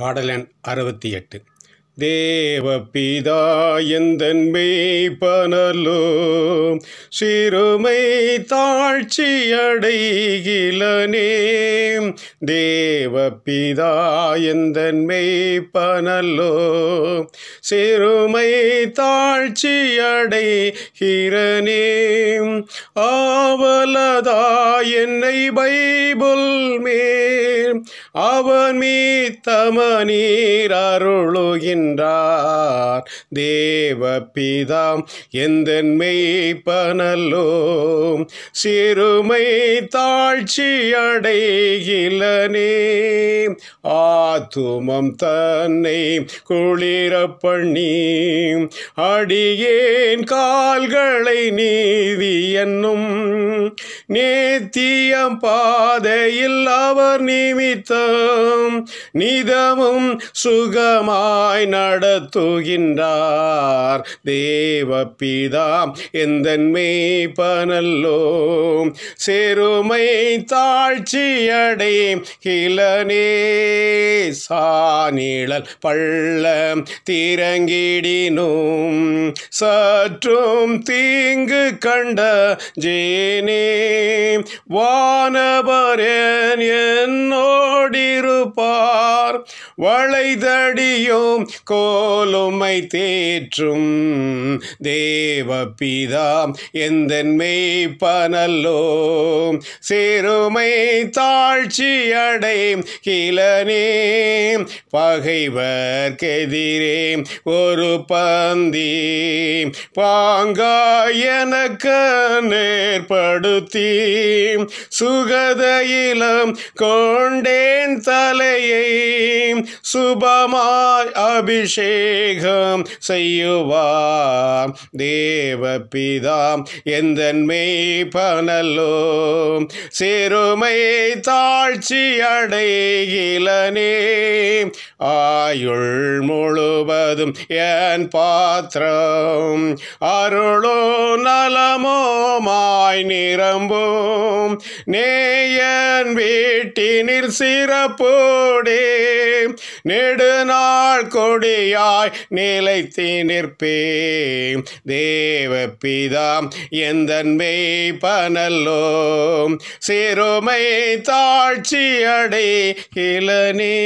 பாடலன் அறுபத்தி எட்டு தேவ பிதாயந்தன்மை பனலோ சிறுமை தாழ்ச்சியடைகிலனே தேவ பிதாயந்தன்மை பனலோ சிறுமை தாழ்ச்சியடைகிறனே ஆவலதா என்னை பைபுல் மேல் அவன் மீத்தம நீர் அருளுகின் என்றார் தேவ பிதாம் தேவபிதாம் எந்தென்மெய்ப்பனல்லோ சிறுமை தாழ்ச்சி அடைகிலனே ஆத்துமம் தன்னை குளிரப்பண்ணி அடியேன் கால்களை நீதி என்னும் நேத்தியம் பாதையில் அவர் நிமித்தம் நிதமும் சுகமாய் நடத்துகின்றார் தேவ தேவப்பிதா எந்த மேய்பனல்லோ செருமை தாழ்ச்சியடை கிளனே சானிழல் பள்ளம் தீரங்கிடினும் சற்றும் தீங்கு கண்ட ஜேனே வானவரேன் என்னோடிருப்பார் வளைதடியும் கோலுமை தேற்றும் தேவ பிதா எந்த மெய்ப்பனல்லோ சிறுமை தாழ்ச்சியடை கிளனே பகைவர்கெதிரே ஒரு பந்தி பாங்கா நேர்படுத்தி சுகதையிலும் கொண்டேன் தலையை சுபமாய் அபிஷேகம் செய்யுவார் தேவபிதாம் எந்த மெய்பனல்லோ சிறுமை தாழ்ச்சி அடைகிலனே ஆயுள் முழுவதும் என் பாத்திரம் அருளோ நலமோ சுகமாய் நிரம்பும் நேயன் வீட்டினில் சிறப்போடே நெடுநாள் கொடியாய் நிலைத்து நிற்பே தேவ பிதாம் எந்த பனல்லோ சிறுமை தாழ்ச்சியடை கிளனே